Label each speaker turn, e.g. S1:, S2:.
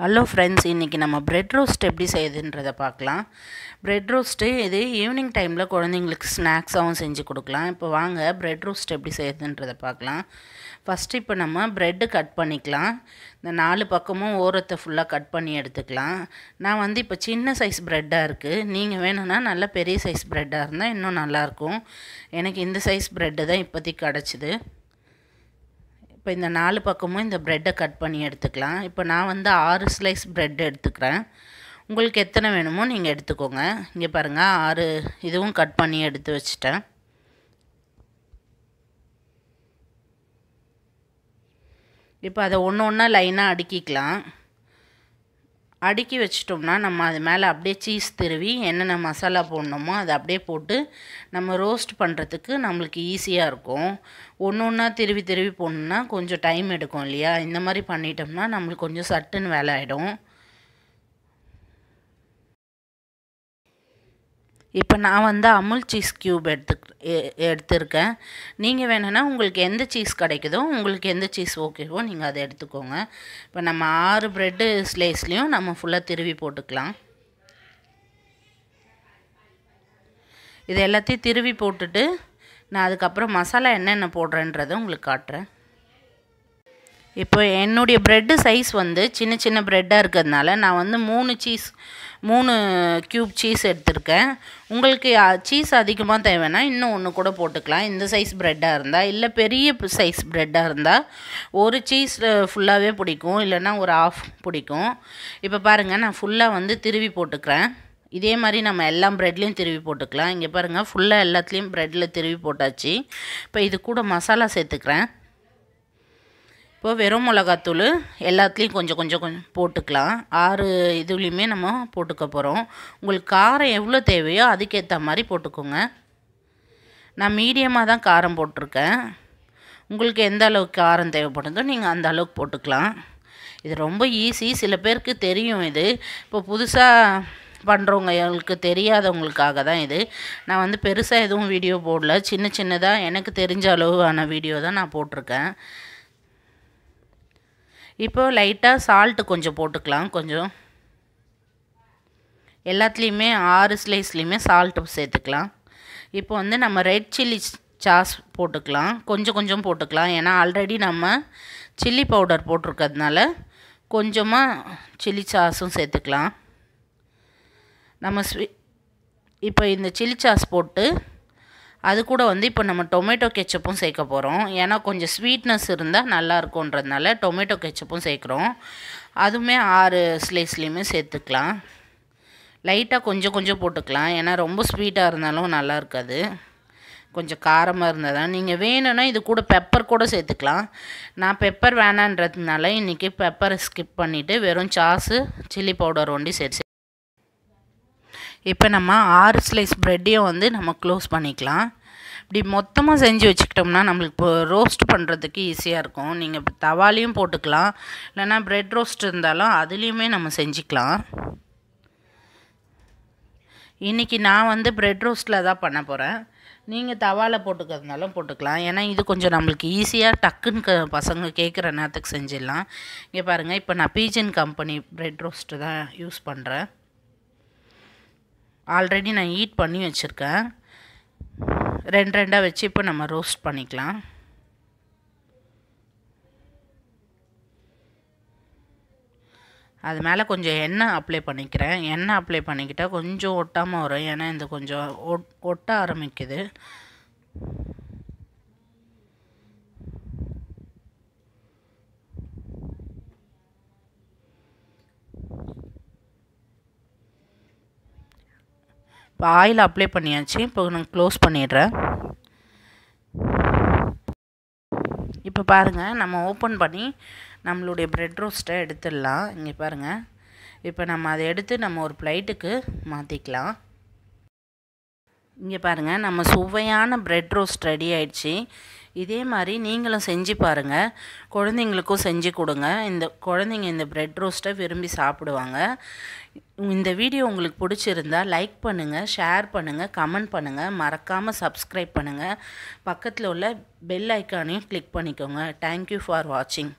S1: hello friends இன்றைக்கி நம்ம bread roast எப்படி செய்யுதுன்றதை பார்க்கலாம் ப்ரெட் ரோஸ்ட்டு இது ஈவினிங் டைமில் குழந்தைங்களுக்கு ஸ்நாக்ஸாகவும் செஞ்சு கொடுக்கலாம் இப்போ வாங்க ப்ரெட் ரோஸ்ட் எப்படி செய்யுதுன்றதை பார்க்கலாம் ஃபஸ்ட்டு இப்போ நம்ம ப்ரெட்டு கட் பண்ணிக்கலாம் இந்த நாலு பக்கமும் ஓரத்தை ஃபுல்லாக கட் பண்ணி எடுத்துக்கலாம் நான் வந்து இப்போ சின்ன சைஸ் ப்ரெட்டாக இருக்குது நீங்கள் வேணும்னா நல்ல பெரிய சைஸ் ப்ரெட்டாக இருந்தால் இன்னும் நல்லாயிருக்கும் எனக்கு இந்த சைஸ் ப்ரெட்டு தான் இப்போதைக்கு கிடச்சிது இப்போ இந்த நாலு பக்கமும் இந்த ப்ரெட்டை கட் பண்ணி எடுத்துக்கலாம் இப்போ நான் வந்து ஆறு ஸ்லைஸ் ப்ரெட் எடுத்துக்கிறேன் உங்களுக்கு எத்தனை வேணுமோ நீங்கள் எடுத்துக்கோங்க இங்கே பாருங்கள் ஆறு இதுவும் கட் பண்ணி எடுத்து வச்சுட்டேன் இப்போ அதை ஒன்று ஒன்றா லைனாக அடுக்கிக்கலாம் அடுக்கி வச்சிட்டோம்னா நம்ம அது மேலே அப்படியே சீஸ் திருவி என்னென்ன மசாலா போடணுமோ அதை அப்படியே போட்டு நம்ம ரோஸ்ட் பண்ணுறதுக்கு நம்மளுக்கு ஈஸியாக இருக்கும் ஒன்று ஒன்றா திருவி திருவி போடணுன்னா கொஞ்சம் டைம் எடுக்கும் இல்லையா இந்த மாதிரி பண்ணிட்டோம்னா நம்மளுக்கு கொஞ்சம் சட்டுன்னு வேலை ஆகிடும் இப்போ நான் வந்து அமுல் சீஸ் க்யூப் எடுத்து எடுத்திருக்கேன் நீங்கள் வேணும்னா உங்களுக்கு எந்த சீஸ் கிடைக்குதோ உங்களுக்கு எந்த சீஸ் ஓகேவோ நீங்கள் அதை எடுத்துக்கோங்க இப்போ நம்ம ஆறு ப்ரெட்டு ஸ்லைஸ்லேயும் நம்ம ஃபுல்லாக திருவி போட்டுக்கலாம் இது எல்லாத்தையும் திருவி போட்டுட்டு நான் அதுக்கப்புறம் மசாலா என்னென்ன போடுறேன்றதை உங்களுக்கு காட்டுறேன் இப்போ என்னுடைய ப்ரெட்டு சைஸ் வந்து சின்ன சின்ன ப்ரெட்டாக இருக்கிறதுனால நான் வந்து மூணு சீஸ் மூணு க்யூப் சீஸ் எடுத்திருக்கேன் உங்களுக்கு சீஸ் அதிகமாக தேவைன்னா இன்னும் ஒன்று கூட போட்டுக்கலாம் இந்த சைஸ் ப்ரெட்டாக இருந்தால் இல்லை பெரிய சைஸ் ப்ரெட்டாக இருந்தால் ஒரு சீஸ் ஃபுல்லாகவே பிடிக்கும் இல்லைன்னா ஒரு ஆஃப் பிடிக்கும் இப்போ பாருங்கள் நான் ஃபுல்லாக வந்து திருவி போட்டுக்கிறேன் இதே மாதிரி நம்ம எல்லா ப்ரெட்லேயும் திருவி போட்டுக்கலாம் இங்கே பாருங்கள் ஃபுல்லாக எல்லாத்துலேயும் ப்ரெட்டில் திருவி போட்டாச்சு இப்போ இது கூட மசாலா சேர்த்துக்கிறேன் இப்போ வெறும் மிளகாத்தூள் எல்லாத்துலேயும் கொஞ்சம் கொஞ்சம் கொஞ்சம் போட்டுக்கலாம் ஆறு இதுலேயுமே நம்ம போட்டுக்க போகிறோம் உங்களுக்கு காரம் எவ்வளோ தேவையோ அதுக்கேற்ற மாதிரி போட்டுக்கோங்க நான் மீடியமாக தான் காரம் போட்டிருக்கேன் உங்களுக்கு எந்த அளவுக்கு காரம் தேவைப்படுதோ நீங்கள் அந்த அளவுக்கு போட்டுக்கலாம் இது ரொம்ப ஈஸி சில பேருக்கு தெரியும் இது இப்போ புதுசாக பண்ணுறவங்களுக்கு தெரியாதவங்களுக்காக தான் இது நான் வந்து பெருசாக எதுவும் வீடியோ போடல சின்ன சின்னதாக எனக்கு தெரிஞ்ச அளவான வீடியோ தான் நான் போட்டிருக்கேன் இப்போது லைட்டாக சால்ட்டு கொஞ்சம் போட்டுக்கலாம் கொஞ்சம் எல்லாத்துலேயுமே ஆறு ஸ்லைஸ்லேயுமே சால்ட்டு சேர்த்துக்கலாம் இப்போ வந்து நம்ம ரெட் சில்லி சாஸ் போட்டுக்கலாம் கொஞ்சம் கொஞ்சம் போட்டுக்கலாம் ஏன்னா ஆல்ரெடி நம்ம சில்லி பவுடர் போட்டிருக்கிறதுனால கொஞ்சமாக சில்லி சாஸும் சேர்த்துக்கலாம் நம்ம ஸ்வீ இப்போ இந்த சில்லி சாஸ் போட்டு அது கூட வந்து இப்போ நம்ம டொமேட்டோ கெச்சப்பும் சேர்க்க போகிறோம் ஏன்னா கொஞ்சம் ஸ்வீட்னஸ் இருந்தால் நல்லா டொமேட்டோ கெச்சப்பும் சேர்க்குறோம் அதுவுமே ஆறு ஸ்லைஸ்லேயுமே சேர்த்துக்கலாம் லைட்டாக கொஞ்சம் கொஞ்சம் போட்டுக்கலாம் ஏன்னா ரொம்ப ஸ்வீட்டாக இருந்தாலும் நல்லா இருக்காது கொஞ்சம் காரமாக இருந்தால் தான் நீங்கள் வேணும்னா இது கூட பெப்பர் கூட சேர்த்துக்கலாம் நான் பெப்பர் வேணான்றதுனால இன்றைக்கி பெப்பரை ஸ்கிப் பண்ணிவிட்டு வெறும் சாஸு சில்லி பவுடர் ஒண்டி சேர்த்து இப்போ நம்ம ஆறு ஸ்லைஸ் ப்ரெட்டையும் வந்து நம்ம க்ளோஸ் பண்ணிக்கலாம் இப்படி மொத்தமாக செஞ்சு வச்சுக்கிட்டோம்னா நம்மளுக்கு இப்போ ரோஸ்ட் பண்ணுறதுக்கு ஈஸியாக இருக்கும் நீங்கள் தவாலையும் போட்டுக்கலாம் இல்லைனா ப்ரெட் ரோஸ்ட் இருந்தாலும் அதுலேயுமே நம்ம செஞ்சுக்கலாம் இன்றைக்கி நான் வந்து ப்ரெட் ரோஸ்ட்டில் தான் பண்ண போகிறேன் நீங்கள் தவால போட்டுக்கிறதுனாலும் போட்டுக்கலாம் ஏன்னா இது கொஞ்சம் நம்மளுக்கு ஈஸியாக டக்குன்னு க பசங்க கேட்குற நேரத்துக்கு செஞ்சிடலாம் இங்கே பாருங்கள் இப்போ நான் பீஜன் கம்பெனி ப்ரெட் ரோஸ்ட்டு தான் யூஸ் பண்ணுறேன் ஆல்ரெடி நான் ஹீட் பண்ணி வச்சுருக்கேன் ரெண்டு ரெண்டாக வச்சு இப்போ நம்ம ரோஸ்ட் பண்ணிக்கலாம் அது மேலே கொஞ்சம் எண்ணெய் அப்ளை பண்ணிக்கிறேன் எண்ணெய் அப்ளை பண்ணிக்கிட்டால் கொஞ்சம் ஒட்டாமல் வரும் ஏன்னா இந்த கொஞ்சம் ஒட் ஒட்ட ஆரம்பிக்குது இப்போ ஆயில் அப்ளை பண்ணியாச்சு இப்போ நான் க்ளோஸ் பண்ணிடுறேன் இப்போ பாருங்கள் நம்ம ஓப்பன் பண்ணி நம்மளுடைய ப்ரெட் ரோஸ்ட்டை எடுத்துடலாம் இங்கே பாருங்கள் இப்போ நம்ம அதை எடுத்து நம்ம ஒரு ப்ளைட்டுக்கு மாற்றிக்கலாம் இங்கே பாருங்கள் நம்ம சுவையான ப்ரெட் ரோஸ்ட் ரெடி ஆயிடுச்சு இதே மாதிரி நீங்களும் செஞ்சு பாருங்கள் குழந்தைங்களுக்கும் செஞ்சு கொடுங்க இந்த குழந்தைங்க இந்த ப்ரெட் ரோஸ்ட்டை விரும்பி சாப்பிடுவாங்க இந்த வீடியோ உங்களுக்கு பிடிச்சிருந்தா லைக் பண்ணுங்கள் ஷேர் பண்ணுங்கள் கமெண்ட் பண்ணுங்கள் மறக்காமல் சப்ஸ்கிரைப் பண்ணுங்கள் பக்கத்தில் உள்ள பெல் ஐக்கானையும் கிளிக் பண்ணிக்கோங்க தேங்க்யூ ஃபார் வாட்சிங்